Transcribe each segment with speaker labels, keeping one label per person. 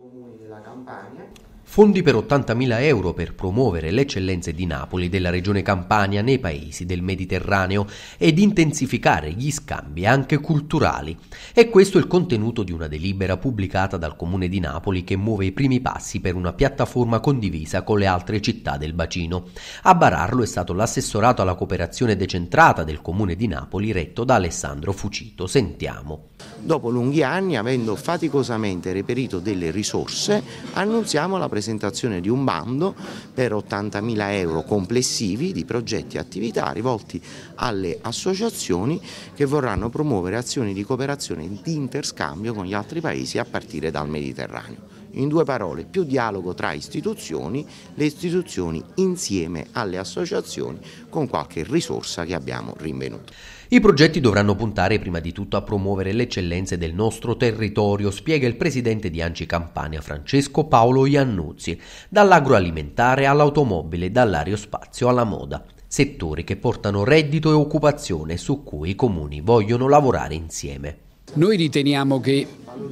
Speaker 1: comuni della Campania. Fondi per 80.000 euro per promuovere le eccellenze di Napoli, della regione Campania, nei paesi del Mediterraneo ed intensificare gli scambi anche culturali. E questo è il contenuto di una delibera pubblicata dal Comune di Napoli che muove i primi passi per una piattaforma condivisa con le altre città del bacino. A bararlo è stato l'assessorato alla cooperazione decentrata del Comune di Napoli, retto da Alessandro
Speaker 2: Fucito. Sentiamo. Dopo lunghi anni, avendo faticosamente reperito delle risorse, annunziamo la presentazione di un bando per 80.000 euro complessivi di progetti e attività rivolti alle associazioni che vorranno promuovere azioni di cooperazione e di interscambio con gli altri paesi a partire dal Mediterraneo. In due parole, più dialogo tra istituzioni, le istituzioni insieme alle associazioni con qualche risorsa che abbiamo rinvenuto.
Speaker 1: I progetti dovranno puntare prima di tutto a promuovere le eccellenze del nostro territorio, spiega il presidente di Anci Campania Francesco Paolo Iannuzzi, dall'agroalimentare all'automobile, dall'aerospazio alla moda, settori che portano reddito e occupazione su cui i comuni vogliono
Speaker 3: lavorare insieme. Noi riteniamo che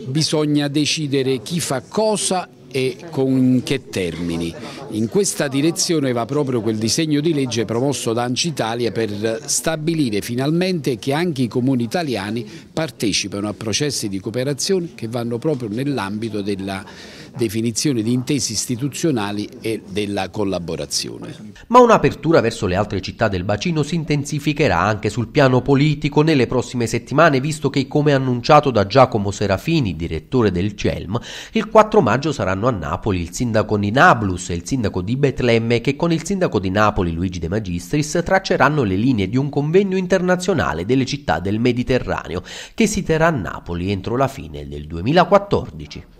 Speaker 3: bisogna decidere chi fa cosa e con che termini. In questa direzione va proprio quel disegno di legge promosso da Ancitalia per stabilire finalmente che anche i comuni italiani partecipano a processi di cooperazione che vanno proprio nell'ambito della definizione di intesi istituzionali e della collaborazione.
Speaker 1: Ma un'apertura verso le altre città del bacino si intensificherà anche sul piano politico nelle prossime settimane, visto che, come annunciato da Giacomo Serafini, direttore del CELM, il 4 maggio saranno a Napoli il sindaco di Nablus e il sindaco di Betlemme che con il sindaco di Napoli Luigi De Magistris tracceranno le linee di un convegno internazionale delle città del Mediterraneo che si terrà a Napoli entro la fine del 2014.